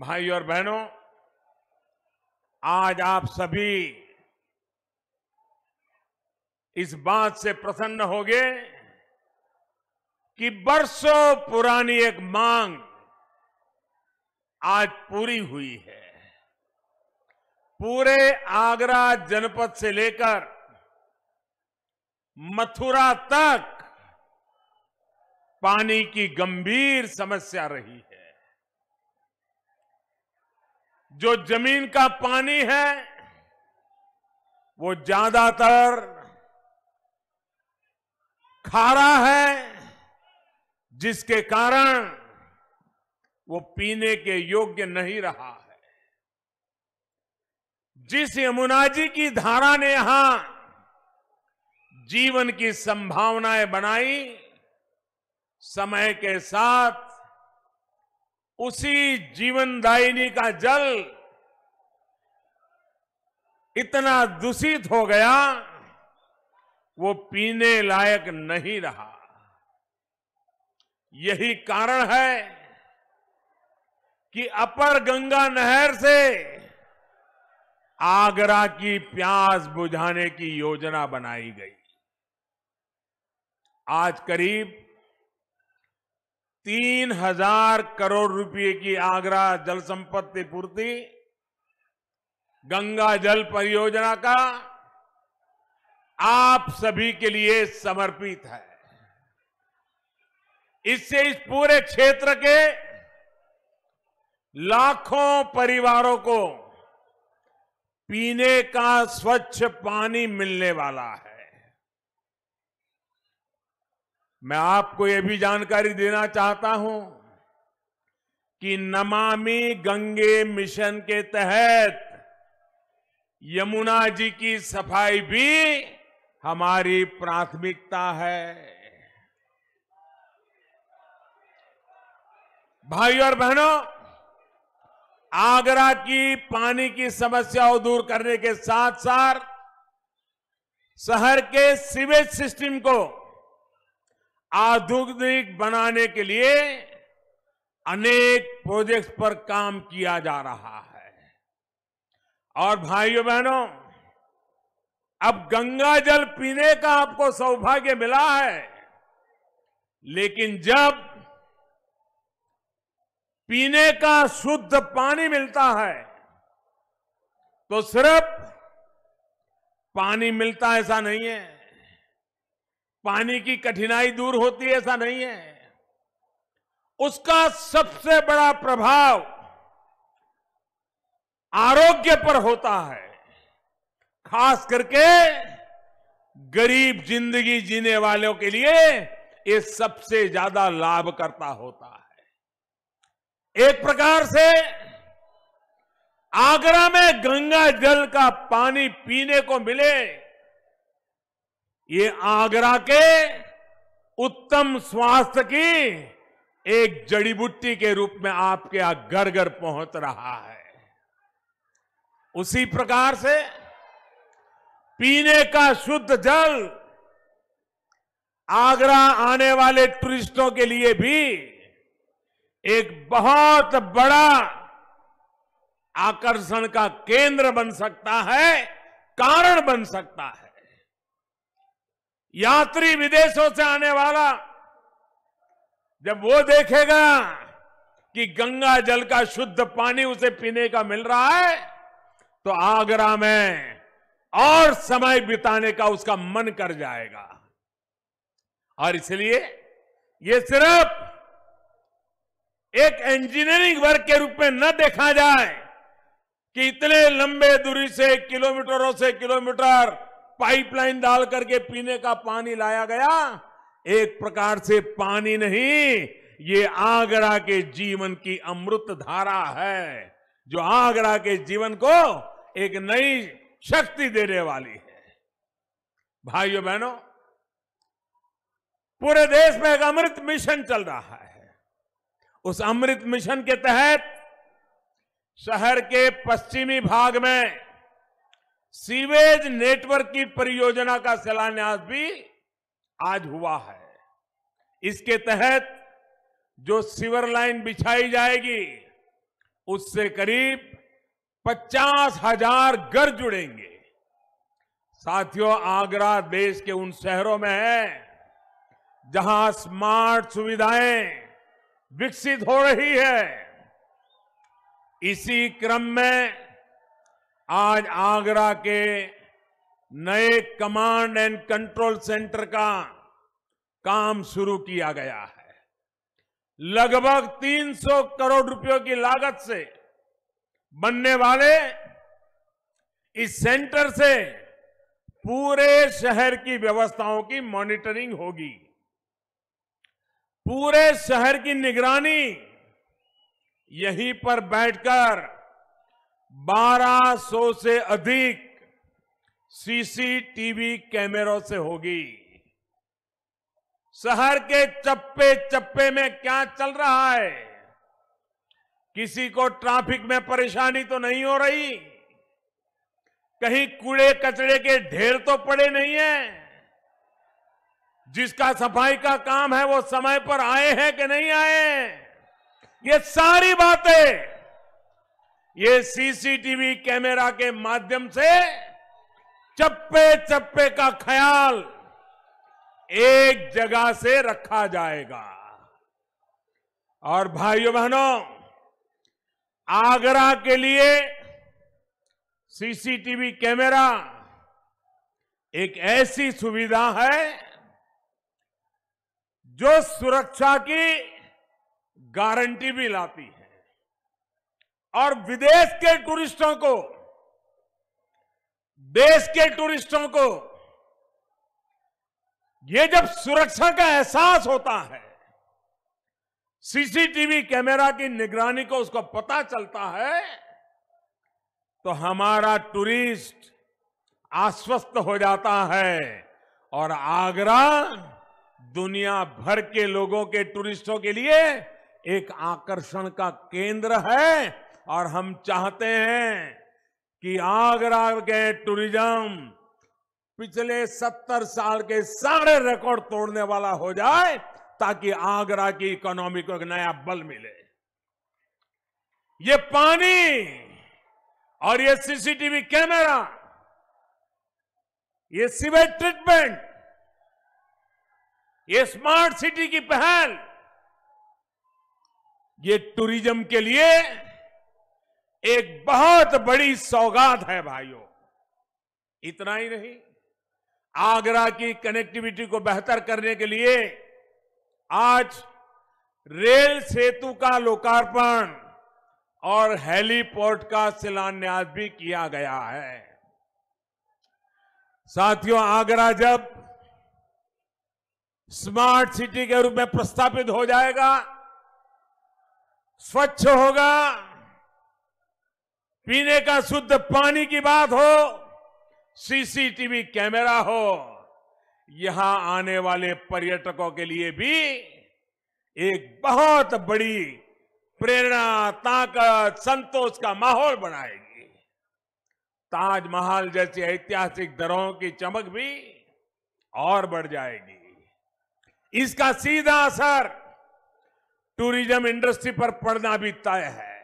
भाई और बहनों आज आप सभी इस बात से प्रसन्न होंगे कि बरसों पुरानी एक मांग आज पूरी हुई है पूरे आगरा जनपद से लेकर मथुरा तक पानी की गंभीर समस्या रही है जो जमीन का पानी है वो ज्यादातर खारा है जिसके कारण वो पीने के योग्य नहीं रहा है जिस यमुना जी की धारा ने यहां जीवन की संभावनाएं बनाई समय के साथ उसी जीवनदायिनी का जल इतना दूषित हो गया वो पीने लायक नहीं रहा यही कारण है कि अपर गंगा नहर से आगरा की प्यास बुझाने की योजना बनाई गई आज करीब तीन हजार करोड़ रुपए की आगरा जल संपत्ति पूर्ति गंगा जल परियोजना का आप सभी के लिए समर्पित है इससे इस पूरे क्षेत्र के लाखों परिवारों को पीने का स्वच्छ पानी मिलने वाला है मैं आपको यह भी जानकारी देना चाहता हूं कि नमामि गंगे मिशन के तहत यमुना जी की सफाई भी हमारी प्राथमिकता है भाइयों और बहनों आगरा की पानी की समस्या दूर करने के साथ साथ शहर के सीवेज सिस्टम को आधुनिक बनाने के लिए अनेक प्रोजेक्ट्स पर काम किया जा रहा है और भाइयों बहनों अब गंगा जल पीने का आपको सौभाग्य मिला है लेकिन जब पीने का शुद्ध पानी मिलता है तो सिर्फ पानी मिलता ऐसा नहीं है पानी की कठिनाई दूर होती है ऐसा नहीं है उसका सबसे बड़ा प्रभाव आरोग्य पर होता है खास करके गरीब जिंदगी जीने वालों के लिए ये सबसे ज्यादा लाभ करता होता है एक प्रकार से आगरा में गंगा जल का पानी पीने को मिले ये आगरा के उत्तम स्वास्थ्य की एक जड़ी बूटी के रूप में आपके यहां घर घर पहुंच रहा है उसी प्रकार से पीने का शुद्ध जल आगरा आने वाले टूरिस्टों के लिए भी एक बहुत बड़ा आकर्षण का केंद्र बन सकता है कारण बन सकता है यात्री विदेशों से आने वाला जब वो देखेगा कि गंगा जल का शुद्ध पानी उसे पीने का मिल रहा है तो आगरा में और समय बिताने का उसका मन कर जाएगा और इसलिए ये सिर्फ एक इंजीनियरिंग वर्क के रूप में न देखा जाए कि इतने लंबे दूरी से किलोमीटरों से किलोमीटर पाइपलाइन डाल करके पीने का पानी लाया गया एक प्रकार से पानी नहीं ये आगरा के जीवन की अमृत धारा है जो आगरा के जीवन को एक नई शक्ति देने वाली है भाइयों बहनों पूरे देश में एक अमृत मिशन चल रहा है उस अमृत मिशन के तहत शहर के पश्चिमी भाग में सीवेज नेटवर्क की परियोजना का शिलान्यास भी आज हुआ है इसके तहत जो सीवर लाइन बिछाई जाएगी उससे करीब पचास हजार घर जुड़ेंगे साथियों आगरा देश के उन शहरों में है जहां स्मार्ट सुविधाएं विकसित हो रही है इसी क्रम में आज आगरा के नए कमांड एंड कंट्रोल सेंटर का काम शुरू किया गया है लगभग 300 करोड़ रुपयों की लागत से बनने वाले इस सेंटर से पूरे शहर की व्यवस्थाओं की मॉनिटरिंग होगी पूरे शहर की निगरानी यहीं पर बैठकर 1200 से अधिक सीसीटीवी कैमरों से होगी शहर के चप्पे चप्पे में क्या चल रहा है किसी को ट्रैफिक में परेशानी तो नहीं हो रही कहीं कूड़े कचरे के ढेर तो पड़े नहीं है जिसका सफाई का काम है वो समय पर आए हैं कि नहीं आए ये सारी बातें ये सीसीटीवी कैमरा के माध्यम से चप्पे चप्पे का ख्याल एक जगह से रखा जाएगा और भाइयों बहनों आगरा के लिए सीसीटीवी कैमरा एक ऐसी सुविधा है जो सुरक्षा की गारंटी भी लाती है और विदेश के टूरिस्टों को देश के टूरिस्टों को ये जब सुरक्षा का एहसास होता है सीसीटीवी कैमरा की निगरानी को उसको पता चलता है तो हमारा टूरिस्ट आश्वस्त हो जाता है और आगरा दुनिया भर के लोगों के टूरिस्टों के लिए एक आकर्षण का केंद्र है और हम चाहते हैं कि आगरा के टूरिज्म पिछले सत्तर साल के सारे रिकॉर्ड तोड़ने वाला हो जाए ताकि आगरा की इकोनॉमी को एक नया बल मिले ये पानी और ये सीसीटीवी कैमरा ये सिवेज ट्रीटमेंट ये स्मार्ट सिटी की पहल ये टूरिज्म के लिए एक बहुत बड़ी सौगात है भाइयों इतना ही नहीं आगरा की कनेक्टिविटी को बेहतर करने के लिए आज रेल सेतु का लोकार्पण और हेलीपोर्ट का शिलान्यास भी किया गया है साथियों आगरा जब स्मार्ट सिटी के रूप में प्रस्तापित हो जाएगा स्वच्छ होगा पीने का शुद्ध पानी की बात हो सीसीटीवी कैमरा हो यहां आने वाले पर्यटकों के लिए भी एक बहुत बड़ी प्रेरणा ताकत संतोष का माहौल बनाएगी ताजमहल जैसी ऐतिहासिक दरों की चमक भी और बढ़ जाएगी इसका सीधा असर टूरिज्म इंडस्ट्री पर पड़ना भी तय है